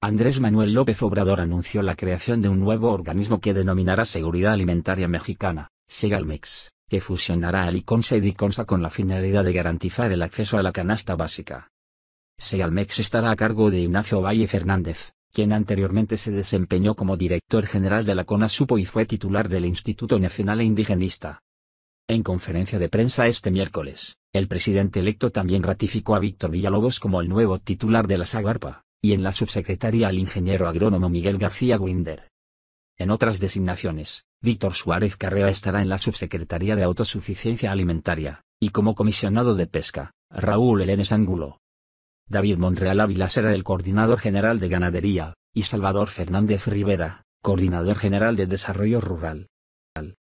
Andrés Manuel López Obrador anunció la creación de un nuevo organismo que denominará Seguridad Alimentaria Mexicana, Segalmex, que fusionará al ICONSA y DICONSA con la finalidad de garantizar el acceso a la canasta básica. Segalmex estará a cargo de Ignacio Valle Fernández, quien anteriormente se desempeñó como director general de la CONASUPO y fue titular del Instituto Nacional e Indigenista. En conferencia de prensa este miércoles, el presidente electo también ratificó a Víctor Villalobos como el nuevo titular de la SAGARPA y en la subsecretaría al ingeniero agrónomo Miguel García Grinder. En otras designaciones, Víctor Suárez Carrea estará en la Subsecretaría de Autosuficiencia Alimentaria, y como comisionado de pesca, Raúl Elenes Ángulo. David Montreal Ávila será el coordinador general de ganadería, y Salvador Fernández Rivera, coordinador general de desarrollo rural.